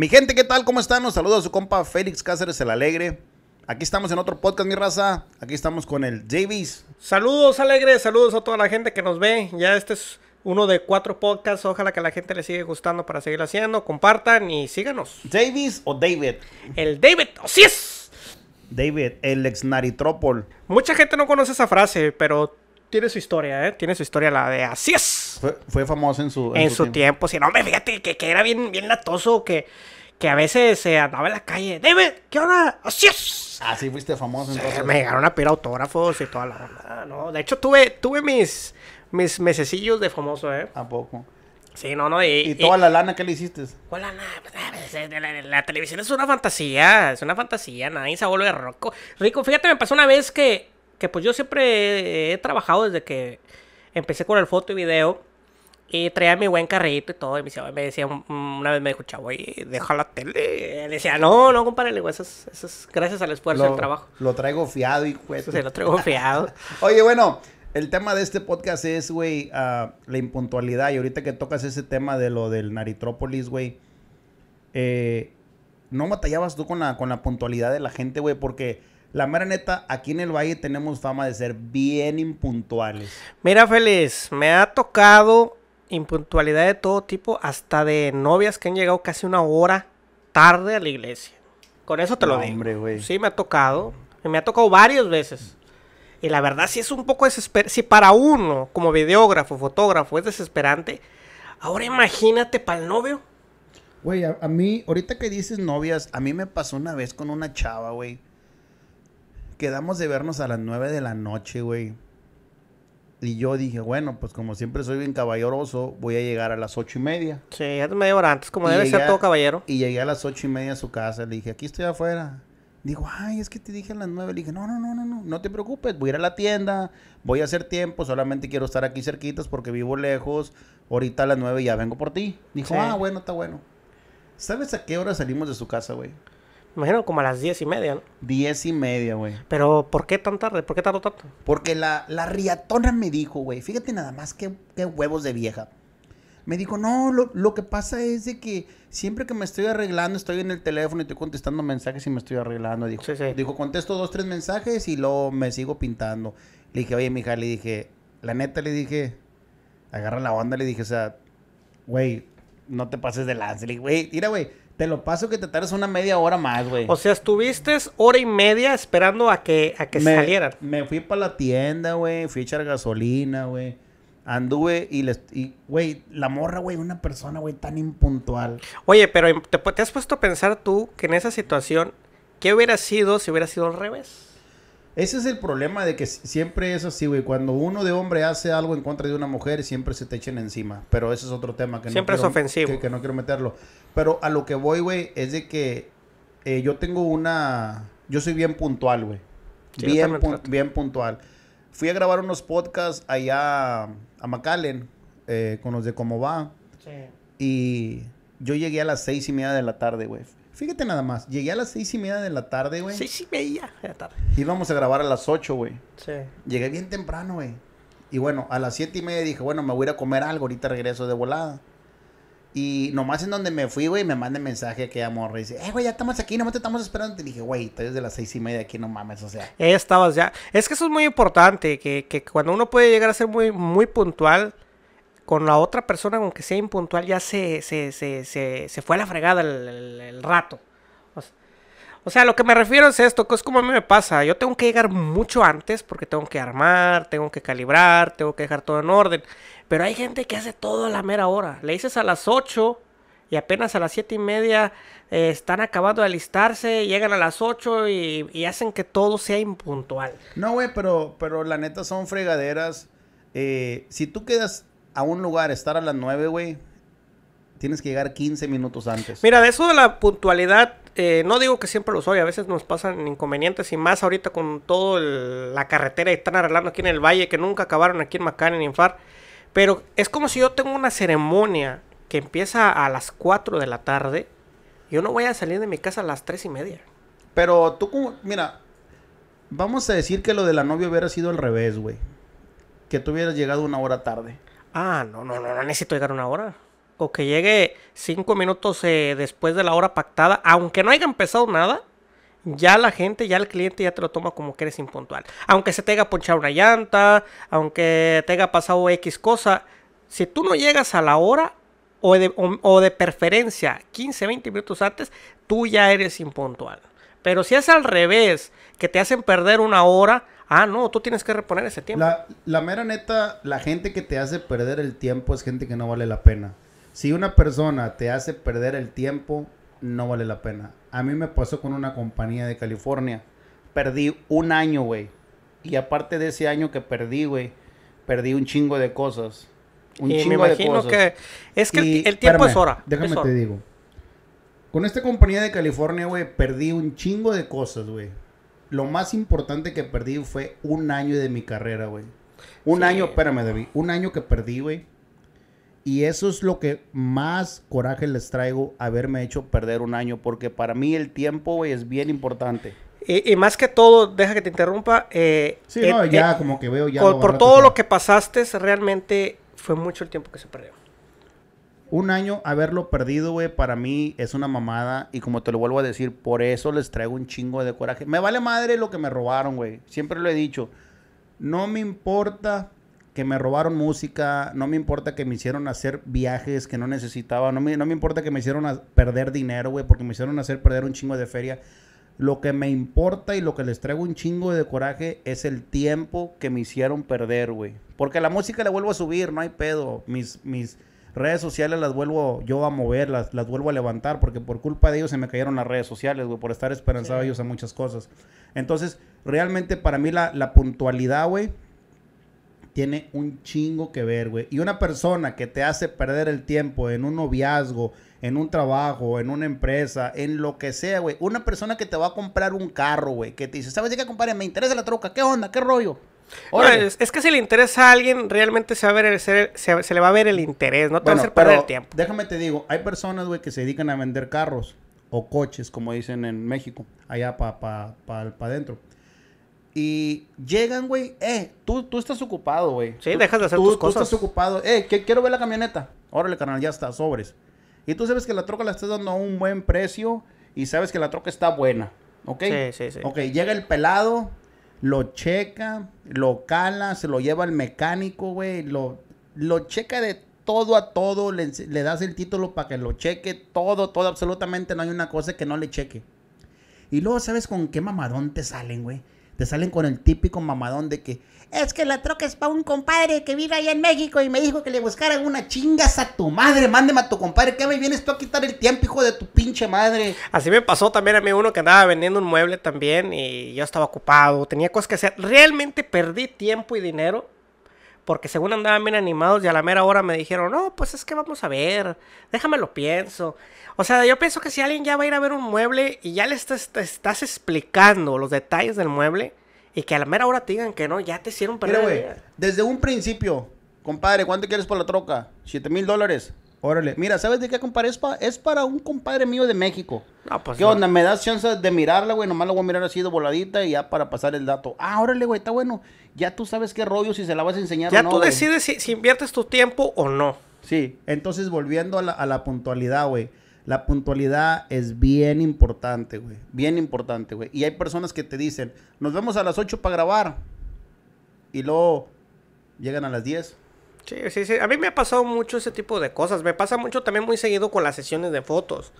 Mi gente, ¿qué tal? ¿Cómo están? Nos a su compa Félix Cáceres el Alegre. Aquí estamos en otro podcast, mi raza. Aquí estamos con el Davis. Saludos, Alegre. Saludos a toda la gente que nos ve. Ya este es uno de cuatro podcasts. Ojalá que a la gente le siga gustando para seguir haciendo. Compartan y síganos. ¿Davis o David? El David, así es. David, el ex Naritrópol. Mucha gente no conoce esa frase, pero tiene su historia, ¿eh? Tiene su historia la de así Fue, famoso en su... En, en su, tiempo. Sí, no, hombre, fíjate que, que, era bien, bien latoso, que, que a veces se andaba en la calle. debe ¿qué onda? Así Así fuiste famoso entonces. me llegaron a pedir autógrafos y toda la... ¿no? De hecho, tuve, tuve mis, mis mesecillos de famoso, ¿eh? ¿A poco? Sí, no, no. Y, toda la lana que le hiciste? ¿Cuál lana? Pues, ah, pues, eh, la, televisión es una fantasía, es una fantasía, nadie se vuelve rico. Rico, fíjate, me pasó una vez que que pues yo siempre he, trabajado desde que empecé con el foto y video. Y traía mi buen carrito y todo. Y me decía, una vez me escuchaba, chavo, deja la tele. Y decía, no, no, compadre, güey. Esas, gracias al esfuerzo del trabajo. Lo traigo fiado y cuesta. Se lo traigo fiado. Oye, bueno, el tema de este podcast es, güey, ah, la impuntualidad. Y ahorita que tocas ese tema de lo del Naritrópolis, güey, eh, ¿no batallabas tú con la, con la puntualidad de la gente, güey? Porque la mera neta, aquí en el Valle tenemos fama de ser bien impuntuales. Mira, Félix, me ha tocado impuntualidad de todo tipo, hasta de novias que han llegado casi una hora tarde a la iglesia. Con eso te lo no, digo. Hombre, Sí, me ha tocado. Me ha tocado varias veces. Y la verdad, si es un poco desesperante. Si para uno, como videógrafo, fotógrafo, es desesperante, ahora imagínate para el novio. Güey, a mí, ahorita que dices novias, a mí me pasó una vez con una chava, güey Quedamos de vernos a las 9 de la noche, güey. Y yo dije, bueno, pues como siempre soy bien caballeroso, voy a llegar a las ocho y media. Sí, ya media hora antes, como debe ser todo caballero. Y llegué a las ocho y media a su casa, le dije, aquí estoy afuera. Digo, ay, es que te dije a las nueve. Le dije, no, no, no, no, no, no te preocupes, voy a ir a la tienda, voy a hacer tiempo, solamente quiero estar aquí cerquitas porque vivo lejos. Ahorita a las nueve ya vengo por ti. Dijo, ah, bueno, está bueno. ¿Sabes a qué hora salimos de su casa, güey? imagino como a las diez y media, ¿no? Diez y media, güey. Pero, ¿por qué tan tarde? ¿Por qué tardó tanto? Porque la, la riatona me dijo, güey, fíjate nada más qué, huevos de vieja. Me dijo, no, lo, que pasa es de que siempre que me estoy arreglando, estoy en el teléfono y estoy contestando mensajes y me estoy arreglando. Dijo, contesto dos, tres mensajes y luego me sigo pintando. Le dije, oye, mija, le dije, la neta, le dije, agarra la onda, le dije, o sea, güey, no te pases de lance. Le dije, güey, tira, güey, te lo paso que te tardas una media hora más, güey. O sea, estuviste hora y media esperando a que, a que me, salieran. Me fui para la tienda, güey. Fui a echar gasolina, güey. Anduve y Güey, la morra, güey, una persona, güey, tan impuntual. Oye, pero em, ¿te, ¿te has puesto a pensar tú que en esa situación, ¿qué hubiera sido si hubiera sido al revés? Ese es el problema de que siempre es así, güey. Cuando uno de hombre hace algo en contra de una mujer, siempre se te echen encima. Pero ese es otro tema que no quiero, es ofensivo. Que, no quiero meterlo. Pero a lo que voy, güey, es de que eh, yo tengo una... Yo soy bien puntual, güey. bien, bien puntual. Fui a grabar unos podcasts allá a McAllen eh, con los de Cómo Va. Sí. Y yo llegué a las seis y media de la tarde, güey. Fíjate nada más, llegué a las seis y media de la tarde, güey. Seis y media de la tarde. Íbamos a grabar a las ocho, güey. Sí. Llegué bien temprano, güey. Y bueno, a las siete y media dije, bueno, me voy a ir a comer algo, ahorita regreso de volada. Y nomás en donde me fui, güey, me manda mensaje que amor, morra y dice, eh, güey, ya estamos aquí, nomás te estamos esperando. Y dije, güey, estoy desde las seis y media aquí, no mames, o sea. estabas ya. Es que eso es muy importante, que, que cuando uno puede llegar a ser muy, muy puntual, con la otra persona, aunque sea impuntual, ya se, se, se, se fue a la fregada el, rato. O sea, lo que me refiero es esto, que es como a mí me pasa. Yo tengo que llegar mucho antes porque tengo que armar, tengo que calibrar, tengo que dejar todo en orden. Pero hay gente que hace todo a la mera hora. Le dices a las 8 y apenas a las siete y media eh, están acabando de alistarse, llegan a las 8 y, hacen que todo sea impuntual. No, güey, pero, pero la neta son fregaderas. Eh, si tú quedas a un lugar, estar a las 9, güey, tienes que llegar 15 minutos antes. Mira, de eso de la puntualidad, eh, no digo que siempre lo soy, a veces nos pasan inconvenientes y más ahorita con toda la carretera y están arreglando aquí en el valle, que nunca acabaron aquí en Macán, en Infar. Pero es como si yo tengo una ceremonia que empieza a las 4 de la tarde, yo no voy a salir de mi casa a las 3 y media. Pero tú, mira, vamos a decir que lo de la novia hubiera sido al revés, güey. Que tú hubieras llegado una hora tarde. Ah, no, no, no, no necesito llegar una hora. O que llegue cinco minutos eh, después de la hora pactada, aunque no haya empezado nada, ya la gente, ya el cliente ya te lo toma como que eres impuntual. Aunque se te haya ponchado una llanta, aunque te haya pasado X cosa, si tú no llegas a la hora o de preferencia 15, 20 minutos antes, tú ya eres impuntual. Pero si es al revés, que te hacen perder una hora, ah, no, tú tienes que reponer ese tiempo. La, mera neta, la gente que te hace perder el tiempo es gente que no vale la pena. Si una persona te hace perder el tiempo, no vale la pena. A mí me pasó con una compañía de California. Perdí un año, güey. Y aparte de ese año que perdí, güey, perdí un chingo de cosas. Un y chingo me imagino que es que el tiempo es hora. Déjame te digo. Con esta compañía de California, güey, perdí un chingo de cosas, güey lo más importante que perdí fue un año de mi carrera, güey. Un año, espérame, David, un año que perdí, güey. Y eso es lo que más coraje les traigo, haberme hecho perder un año, porque para mí el tiempo, güey, es bien importante. Y, más que todo, deja que te interrumpa. Eh, sí, no, eh, ya eh, como que veo ya. por todo lo que pasaste, realmente fue mucho el tiempo que se perdió un año haberlo perdido, güey, para mí es una mamada. Y como te lo vuelvo a decir, por eso les traigo un chingo de coraje. Me vale madre lo que me robaron, güey. Siempre lo he dicho. No me importa que me robaron música, no me importa que me hicieron hacer viajes que no necesitaba, no me, no me importa que me hicieron perder dinero, güey, porque me hicieron hacer perder un chingo de feria. Lo que me importa y lo que les traigo un chingo de coraje es el tiempo que me hicieron perder, güey. Porque la música le vuelvo a subir, no hay pedo. Mis, mis, redes sociales las vuelvo yo a mover, las, vuelvo a levantar, porque por culpa de ellos se me cayeron las redes sociales, güey, por estar esperanzado ellos a muchas cosas. Entonces, realmente para mí la, la puntualidad, güey, tiene un chingo que ver, güey. Y una persona que te hace perder el tiempo en un noviazgo, en un trabajo, en una empresa, en lo que sea, güey. Una persona que te va a comprar un carro, güey, que te dice, ¿sabes qué, compadre? Me interesa la troca, ¿qué onda? ¿Qué rollo? Pues, es, que si le interesa a alguien, realmente se, va a ver se, le va a ver el interés, no te bueno, va a hacer perder el tiempo. Déjame te digo, hay personas, güey, que se dedican a vender carros o coches, como dicen en México, allá para pa, pa, pa adentro. Y llegan, güey, eh, tú, tú estás ocupado, güey. Sí, dejas de hacer tus cosas. Tú estás ocupado, eh, quiero ver la camioneta. Órale, carnal, ya está, sobres. Y tú sabes que la troca la estás dando a un buen precio y sabes que la troca está buena, ¿ok? Sí, sí, sí. Ok, llega el pelado, lo checa, lo cala, se lo lleva al mecánico, güey, lo, lo checa de todo a todo, le, le das el título para que lo cheque, todo, todo, absolutamente no hay una cosa que no le cheque. Y luego, ¿sabes con qué mamadón te salen, güey? te salen con el típico mamadón de que es que la troca es para un compadre que vive ahí en México y me dijo que le buscaran una chingas a tu madre. Mándeme a tu compadre, que me vienes tú a quitar el tiempo, hijo de tu pinche madre. Así me pasó también a mí uno que andaba vendiendo un mueble también y yo estaba ocupado, tenía cosas que hacer. Realmente perdí tiempo y dinero porque según andaban bien animados y a la mera hora me dijeron, no, pues es que vamos a ver, déjame lo pienso. O sea, yo pienso que si alguien ya va a ir a ver un mueble y ya le estás, estás explicando los detalles del mueble y que a la mera hora te digan que no, ya te hicieron perder. Mira, güey, desde un principio, compadre, ¿cuánto quieres por la troca? ¿Siete mil dólares? Órale, mira, ¿sabes de qué, compadre? Es, es para un compadre mío de México. Ah, pues ¿Qué onda? Me das chance de mirarla, güey. Nomás la voy a mirar así de voladita y ya para pasar el dato. Ah, órale, güey, está bueno. Ya tú sabes qué rollo si se la vas a enseñar ya no. Ya tú decides si, inviertes tu tiempo o no. Sí, entonces volviendo a la, a la puntualidad, güey. La puntualidad es bien importante, güey. Bien importante, güey. Y hay personas que te dicen, nos vemos a las 8 para grabar. Y luego llegan a las 10. Sí, sí, sí. A mí me ha pasado mucho ese tipo de cosas. Me pasa mucho también muy seguido con las sesiones de fotos.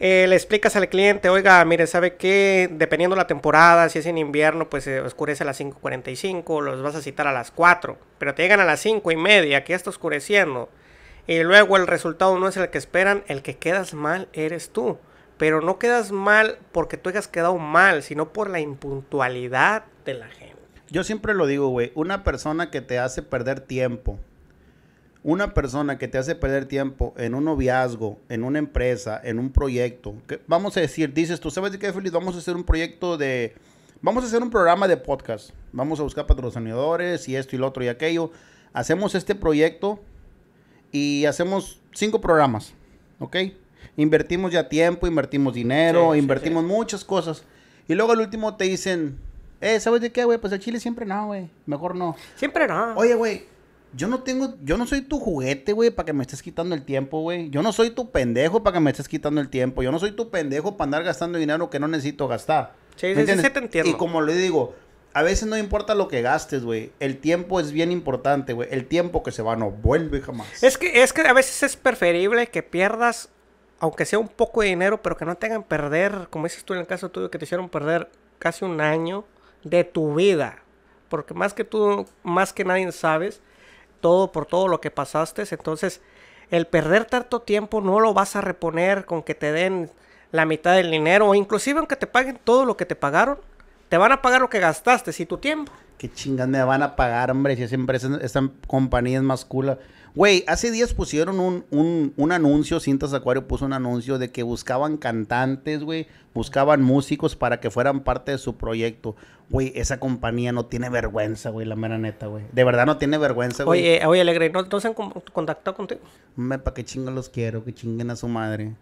Eh, le explicas al cliente, oiga, mire, ¿sabe qué? Dependiendo la temporada, si es en invierno, pues se eh, oscurece a las 5.45, los vas a citar a las 4, pero te llegan a las 5 y media, que ya está oscureciendo, y luego el resultado no es el que esperan, el que quedas mal eres tú. Pero no quedas mal porque tú hayas quedado mal, sino por la impuntualidad de la gente yo siempre lo digo, güey, una persona que te hace perder tiempo, una persona que te hace perder tiempo en un noviazgo, en una empresa, en un proyecto, vamos a decir, dices, tú sabes de qué, feliz vamos a hacer un proyecto de, vamos a hacer un programa de podcast, vamos a buscar patrocinadores y esto y lo otro y aquello, hacemos este proyecto y hacemos cinco programas, ¿ok? Invertimos ya tiempo, invertimos dinero, invertimos muchas cosas. Y luego al último te dicen, eh, ¿sabes de qué, güey? Pues el chile siempre no, güey. Mejor no. Siempre no. Oye, güey, yo no tengo, yo no soy tu juguete, güey, para que me estés quitando el tiempo, güey. Yo no soy tu pendejo para que me estés quitando el tiempo. Yo no soy tu pendejo para andar gastando dinero que no necesito gastar. Sí, sí, te entiendo. Y como le digo, a veces no importa lo que gastes, güey. El tiempo es bien importante, güey. El tiempo que se va no vuelve jamás. Es que, es que a veces es preferible que pierdas, aunque sea un poco de dinero, pero que no tengan perder, como dices tú en el caso tuyo, que te hicieron perder casi un año de tu vida. Porque más que tú, más que nadie sabes todo por todo lo que pasaste. Entonces, el perder tanto tiempo no lo vas a reponer con que te den la mitad del dinero o inclusive aunque te paguen todo lo que te pagaron, te van a pagar lo que gastaste y tu tiempo. ¿Qué chingas me van a pagar, hombre? Si esa empresa, esta compañía es más cool. Güey, hace días pusieron un, un, un anuncio, Cintas Acuario puso un anuncio de que buscaban cantantes, güey, buscaban músicos para que fueran parte de su proyecto. Güey, esa compañía no tiene vergüenza, güey, la mera neta, güey. De verdad no tiene vergüenza, güey. Oye, oye, Alegre, ¿no, ¿no se han contactado contigo? Hombre, ¿para qué chingo los quiero? Que chinguen a su madre.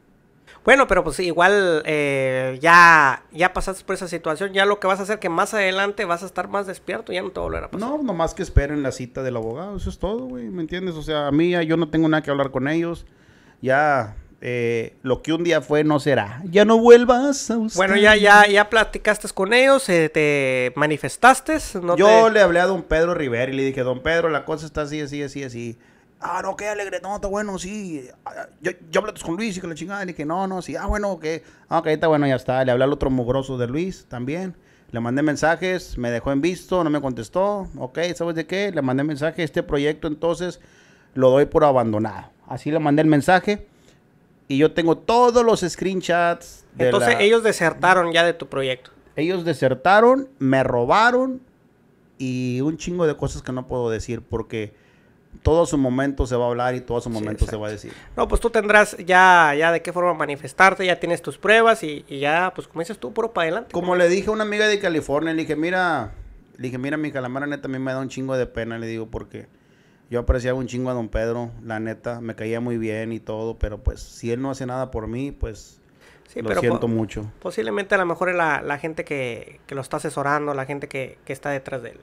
Bueno, pero pues igual eh, ya, ya pasaste por esa situación, ya lo que vas a hacer que más adelante vas a estar más despierto, ya no todo lo a pasar. No, nomás que esperen la cita del abogado, eso es todo, güey, ¿me entiendes? O sea, a mí yo no tengo nada que hablar con ellos, ya eh, lo que un día fue no será. Ya no vuelvas a usted. Bueno, ya, ya, ya platicaste con ellos, eh, te manifestaste. No Yo le hablé a don Pedro Rivera y le dije, don Pedro, la cosa está así, así, así, así ah, no, qué alegre, no, está bueno, sí. Ah, yo, yo hablé con Luis y con la chingada, le dije, no, no, sí, ah, bueno, ok. ah, ok, está bueno, ya está. Le hablé al otro mugroso de Luis también. Le mandé mensajes, me dejó en visto, no me contestó. Ok, ¿sabes de qué? Le mandé mensaje, este proyecto entonces lo doy por abandonado. Así le mandé el mensaje y yo tengo todos los screenshots. entonces ellos desertaron ya de tu proyecto. Ellos desertaron, me robaron y un chingo de cosas que no puedo decir porque todo su momento se va a hablar y todo su momento se va a decir. No, pues tú tendrás ya, ya de qué forma manifestarte, ya tienes tus pruebas y, ya, pues comienzas tú puro para adelante. Como le dije a una amiga de California, le dije, mira, le dije, mira, mi calamara neta a mí me da un chingo de pena, le digo, porque yo apreciaba un chingo a don Pedro, la neta, me caía muy bien y todo, pero pues si él no hace nada por mí, pues... Sí, lo siento mucho. Posiblemente a lo mejor es la, la gente que, lo está asesorando, la gente que, que está detrás de él.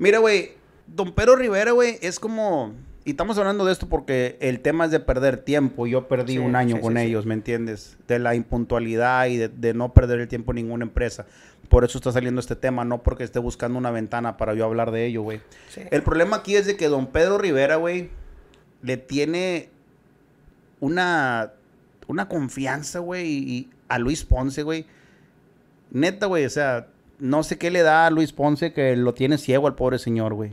Mira, güey, Don Pedro Rivera, güey, es como. Y estamos hablando de esto porque el tema es de perder tiempo. Yo perdí un año con ellos, ¿me entiendes? De la impuntualidad y de, no perder el tiempo en ninguna empresa. Por eso está saliendo este tema, no porque esté buscando una ventana para yo hablar de ello, güey. El problema aquí es de que don Pedro Rivera, güey, le tiene una, una confianza, güey, a Luis Ponce, güey. Neta, güey, o sea, no sé qué le da a Luis Ponce que lo tiene ciego al pobre señor, güey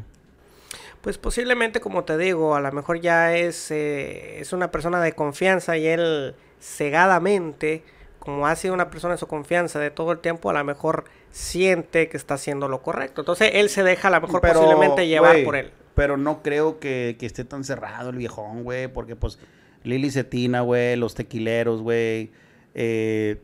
pues posiblemente como te digo, a lo mejor ya es, eh, es una persona de confianza y él cegadamente, como ha sido una persona de su confianza de todo el tiempo, a lo mejor siente que está haciendo lo correcto. Entonces él se deja a lo mejor posiblemente llevar por él. Pero no creo que, que esté tan cerrado el viejón, güey, porque pues Lili Cetina, güey, los tequileros, güey. Eh,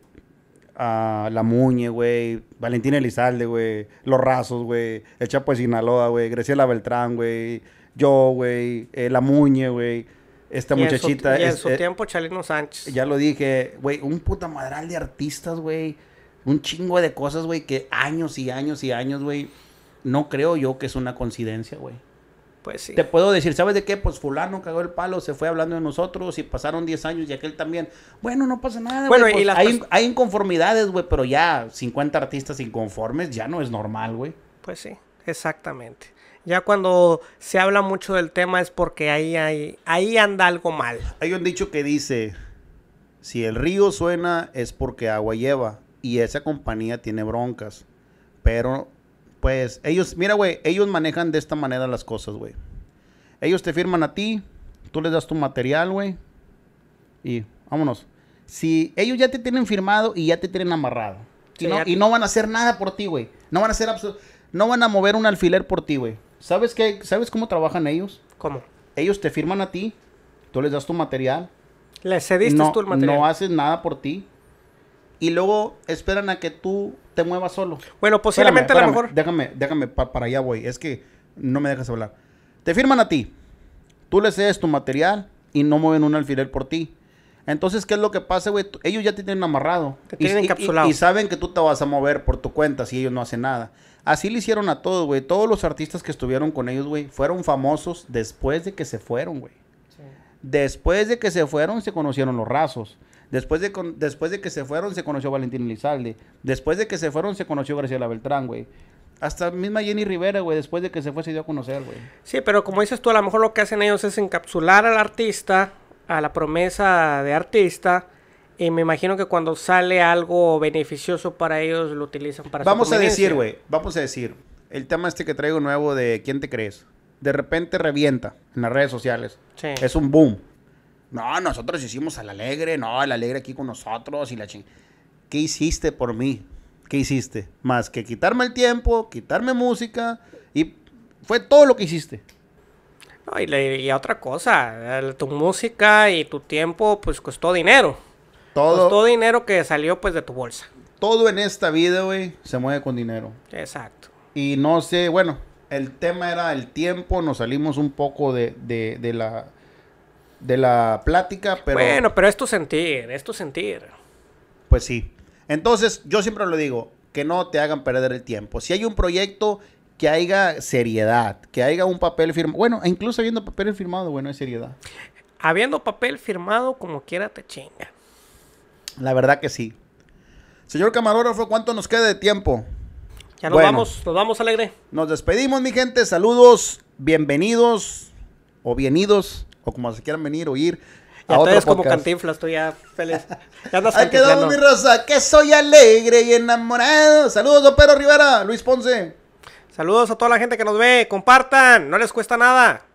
a La Muñe, güey, Valentina Elizalde, güey, Los Razos, güey, El Chapo de Sinaloa, güey, Graciela Beltrán, güey, yo, güey, eh, La Muñe, güey, esta muchachita. En en su eh, tiempo, Chalino Sánchez. Ya lo dije, güey, un puta madral de artistas, güey, un chingo de cosas, güey, que años y años y años, güey, no creo yo que es una coincidencia, güey. Pues sí. Te puedo decir, ¿sabes de qué? Pues fulano cagó el palo, se fue hablando de nosotros y pasaron 10 años y aquel también. Bueno, no pasa nada, bueno, pues hay, inconformidades, güey, pero ya 50 artistas inconformes ya no es normal, güey. Pues sí, exactamente. Ya cuando se habla mucho del tema es porque ahí, hay, ahí anda algo mal. Hay un dicho que dice, si el río suena es porque agua lleva y esa compañía tiene broncas, pero pues ellos, mira, güey, ellos manejan de esta manera las cosas, güey. Ellos te firman a ti, tú les das tu material, güey. Y vámonos. Si ellos ya te tienen firmado y ya te tienen amarrado. y, no, van a hacer nada por ti, güey. No van a hacer No van a mover un alfiler por ti, güey. ¿Sabes qué? ¿Sabes cómo trabajan ellos? ¿Cómo? Ellos te firman a ti, tú les das tu material. Les cediste material. No haces nada por ti y luego esperan a que tú te muevas solo. Bueno, posiblemente a lo mejor. Déjame, déjame, para allá voy. Es que no me dejas hablar. Te firman a ti. Tú les cedes tu material y no mueven un alfiler por ti. Entonces, ¿qué es lo que pasa, güey? Ellos ya te tienen amarrado. Te tienen encapsulado. Y, saben que tú te vas a mover por tu cuenta si ellos no hacen nada. Así le hicieron a todos, güey. Todos los artistas que estuvieron con ellos, güey, fueron famosos después de que se fueron, güey. Después de que se fueron, se conocieron los rasos. Después de, que se fueron, se conoció Valentín Lizalde. Después de que se fueron, se conoció Graciela Beltrán, güey. Hasta misma Jenny Rivera, güey, después de que se fue, se dio a conocer, güey. Sí, pero como dices tú, a lo mejor lo que hacen ellos es encapsular al artista, a la promesa de artista. Y me imagino que cuando sale algo beneficioso para ellos, lo utilizan para Vamos a decir, güey, vamos a decir. El tema este que traigo nuevo de ¿Quién te crees? De repente revienta en las redes sociales. Sí. Es un boom. No, nosotros hicimos al alegre, no, al alegre aquí con nosotros y la ching. ¿Qué hiciste por mí? ¿Qué hiciste? Más que quitarme el tiempo, quitarme música y fue todo lo que hiciste. No, y, otra cosa, tu música y tu tiempo pues costó dinero. Todo. Costó dinero que salió pues de tu bolsa. Todo en esta vida, güey, se mueve con dinero. Exacto. Y no sé, bueno, el tema era el tiempo, nos salimos un poco de, de la de la plática, pero... Bueno, pero es sentir, es sentir. Pues sí. Entonces, yo siempre lo digo, que no te hagan perder el tiempo. Si hay un proyecto, que haya seriedad, que haya un papel firmado. Bueno, e incluso habiendo papel firmado, bueno, es seriedad. Habiendo papel firmado, como quiera te chinga. La verdad que sí. Señor camarógrafo, ¿cuánto nos queda de tiempo? Ya nos vamos, nos vamos alegre. Nos despedimos, mi gente. Saludos, bienvenidos o bienidos o como se quieran venir o ir. Ya tú como cantinflas, tú ya feliz. Ya andas Ahí quedado mi rosa, que soy alegre y enamorado. Saludos, a Pedro Rivera, Luis Ponce. Saludos a toda la gente que nos ve, compartan, no les cuesta nada.